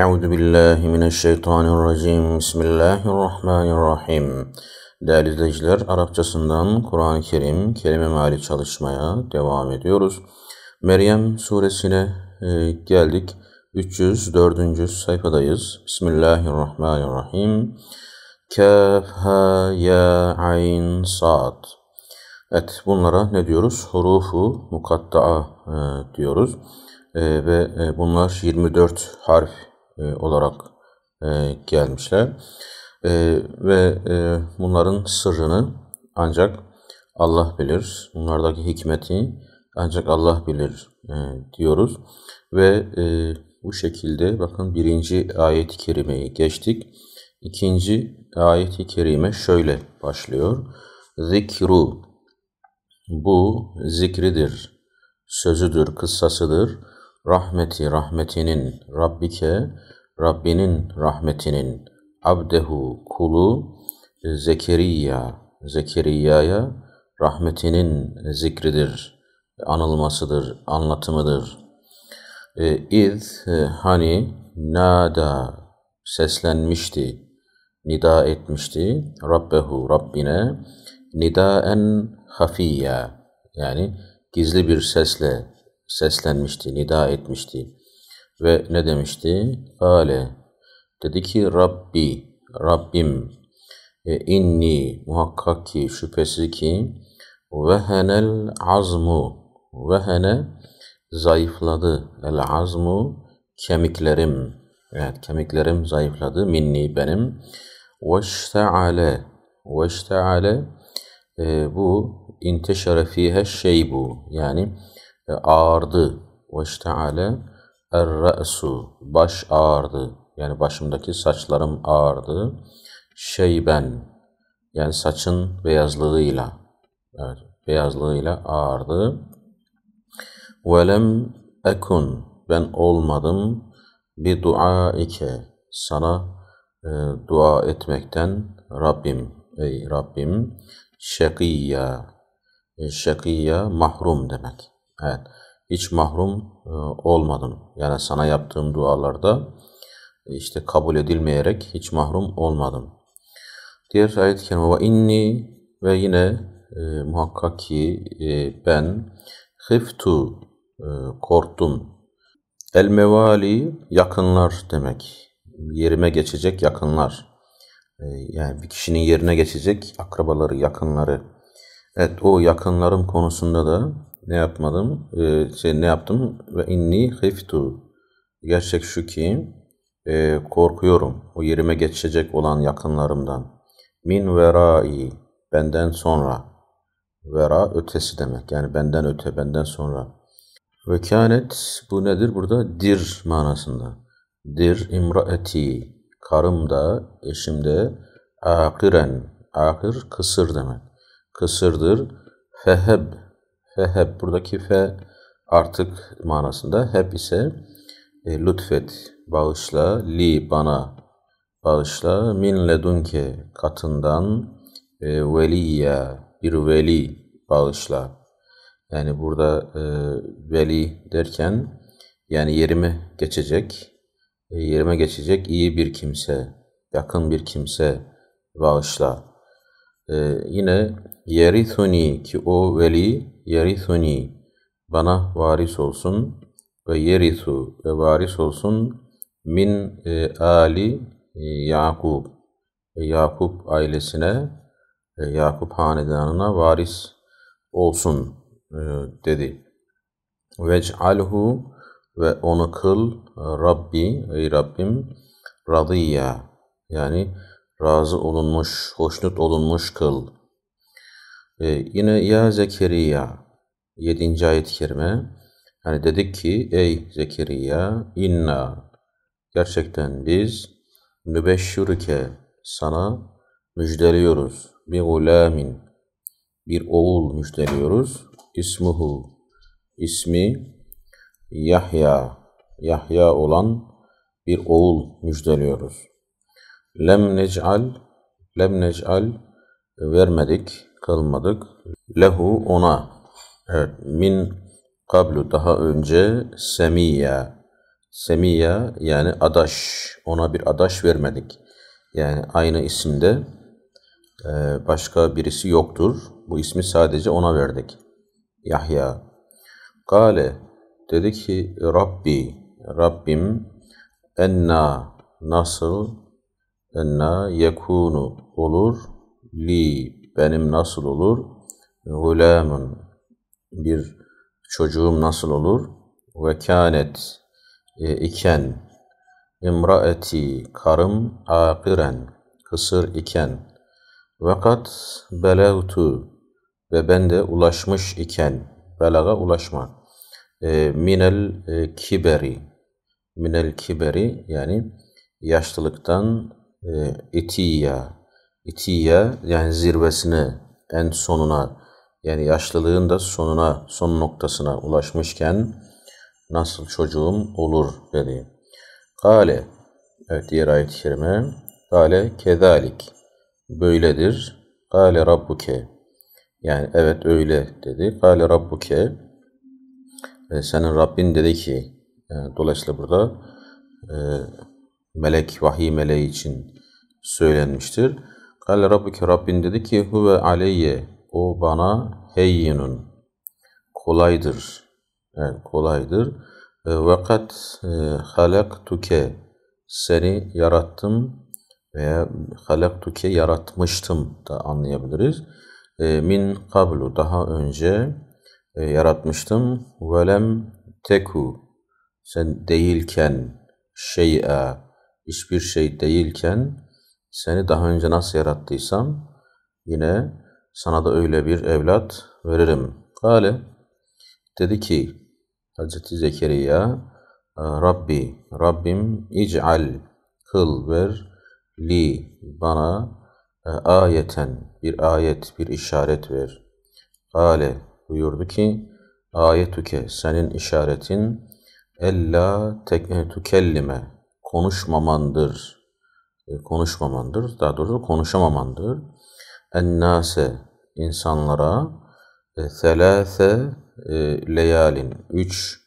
أعوذ بالله من الشeytan الرجيم Bismillahirrahmanirrahim Değerli izleyiciler, Arapçasından Kur'an-ı Kerim kelime meali çalışmaya devam ediyoruz. Meryem suresine e, geldik. 304. sayfadayız. Bismillahirrahmanirrahim. Kaf, ha, ya, ayn, sad. Evet, bunlara ne diyoruz? Hurufu mukatta'a e, diyoruz. E, ve bunlar 24 harf e, olarak e, gelmişler. E, ve e, bunların sırrını ancak Allah bilir. Bunlardaki hikmeti ancak Allah bilir e, diyoruz. Ve e, bu şekilde bakın birinci ayet-i kerimeyi geçtik. İkinci ayet-i kerime şöyle başlıyor. Zikru bu zikridir, sözüdür, kıssasıdır rahmeti rahmetinin, Rabbike Rabbinin rahmetinin, abdehu kulu Zekeriya, Zekeriya'ya rahmetinin zikridir, anılmasıdır, anlatımıdır. E, iz, e, hani, nada, seslenmişti, nida etmişti, Rabbehu, Rabbine, nidaen hafiye, yani gizli bir sesle seslenmişti, nida etmişti. Ve ne demişti? Kale. Dedi ki Rabbi, Rabbim. E, inni muhakkak ki şüphesi ki vehenel azmu. Vehene zayıfladı. El azmu kemiklerim. Evet kemiklerim zayıfladı. Minni benim. Veşteale. Veşteale e, bu inteşere fihe şey bu. Yani e, ağardı. Ve işteale er-re'su. Baş ağardı. Yani başımdaki saçlarım ağardı. Şeyben. Yani saçın beyazlığıyla. Evet, beyazlığıyla ağardı. Velem ekun. Ben olmadım. Bir dua ike. Sana e, dua etmekten Rabbim. Ey Rabbim. Şakiyya. E, şakiyya mahrum demek. Evet. Hiç mahrum e, olmadım. Yani sana yaptığım dualarda e, işte kabul edilmeyerek hiç mahrum olmadım. Diğer ayet-i kerime ve inni ve yine e, muhakkak ki e, ben hiftu e, korktum. El mevali yakınlar demek. Yerime geçecek yakınlar. E, yani bir kişinin yerine geçecek akrabaları, yakınları. Evet o yakınlarım konusunda da ne yapmadım? E, şey, ne yaptım? Ve inni hiftu. Gerçek şu ki e, korkuyorum o yerime geçecek olan yakınlarımdan. Min verai benden sonra. Vera ötesi demek. Yani benden öte, benden sonra. Ve kânet bu nedir burada? Dir manasında. Dir imraeti. Karım da, eşim de akiren. Akir kısır demek. Kısırdır. Feheb feheb buradaki fe artık manasında hep ise e, lütfet bağışla li bana bağışla min ledunke katından e, veliye bir veli bağışla. Yani burada e, veli derken yani yerime geçecek, e, yerime geçecek iyi bir kimse, yakın bir kimse bağışla.'' Ee, yine yerisuni ki o veli yerisuni bana varis olsun ve yerisu ve varis olsun min e, ali e, Yakub e, Yakub ailesine e, Yakub hanedanına varis olsun e, dedi. Vec'alhu ve onu kıl Rabbi ey Rabbim radiyya yani razı olunmuş, hoşnut olunmuş kıl. Ee, yine ya Zekeriya 7. ayet-i kerime yani dedik ki ey Zekeriya inna gerçekten biz mübeşşürüke sana müjdeliyoruz bir gulamin bir oğul müjdeliyoruz ismuhu ismi Yahya Yahya olan bir oğul müjdeliyoruz. Lem nec'al, lem nec'al e, vermedik, kılmadık. Lehu ona. Evet, min kablu daha önce semiya. Semiya yani adaş. Ona bir adaş vermedik. Yani aynı isimde e, başka birisi yoktur. Bu ismi sadece ona verdik. Yahya. Kale dedi ki Rabbi, Rabbim enna nasıl enna yekunu olur li benim nasıl olur gulamun bir çocuğum nasıl olur ve kânet e, iken imraeti karım apiren kısır iken Vakat belevtu ve ben de ulaşmış iken belaga ulaşma e, minel e, kiberi minel kiberi yani yaşlılıktan ee, etiya, etiya yani zirvesine, en sonuna, yani yaşlılığın da sonuna, son noktasına ulaşmışken nasıl çocuğum olur dedi. Kale, evet diğer ayet-i kerime, kale kedalik, böyledir. Kale rabbuke, yani evet öyle dedi. Kale rabbuke, e, senin Rabbin dedi ki, e, dolayısıyla burada e, melek, vahiy meleği için söylenmiştir. Kale Rabbike Rabbin dedi ki huve aleyye o bana heyyinun kolaydır. Evet kolaydır. Ve kad e, halaktuke seni yarattım veya halaktuke yaratmıştım da anlayabiliriz. E, Min kablu daha önce e, yaratmıştım. Velem teku sen değilken şey'a hiçbir şey değilken seni daha önce nasıl yarattıysam yine sana da öyle bir evlat veririm. Kale dedi ki Hazreti Zekeriya Rabbi, Rabbim ic'al kıl ver li bana e, ayeten bir ayet bir işaret ver. Kale buyurdu ki ayetüke senin işaretin ella tükellime konuşmamandır. E, konuşmamandır. Daha doğrusu konuşamamandır. Ennase insanlara e, selase e, leyalin üç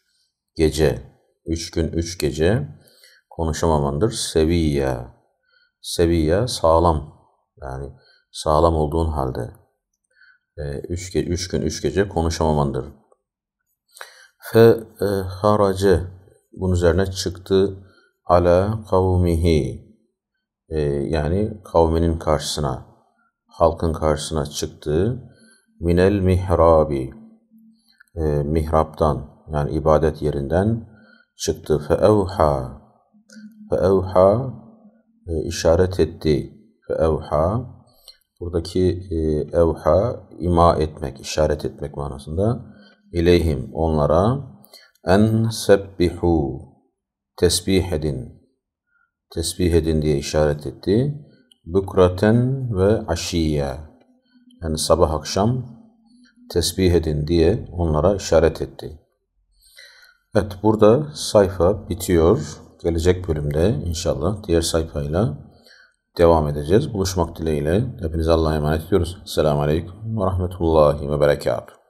gece üç gün üç gece konuşamamandır. Seviye seviye sağlam yani sağlam olduğun halde e, üç, üç gün üç gece konuşamamandır. Fe e, harace bunun üzerine çıktı ala kavmihi e, yani kavminin karşısına, halkın karşısına çıktığı minel mihrabi e, mihraptan yani ibadet yerinden çıktı. Feevha feevha e, işaret etti. Feevha buradaki e, evha ima etmek, işaret etmek manasında ileyhim onlara en sebbihu tesbih edin, tesbih edin diye işaret etti. Bukraten ve aşiye, yani sabah akşam tesbih edin diye onlara işaret etti. Evet burada sayfa bitiyor. Gelecek bölümde inşallah diğer sayfayla devam edeceğiz. Buluşmak dileğiyle hepinize Allah'a emanet ediyoruz. Selamun Aleyküm ve Rahmetullahi ve Berekatuhu.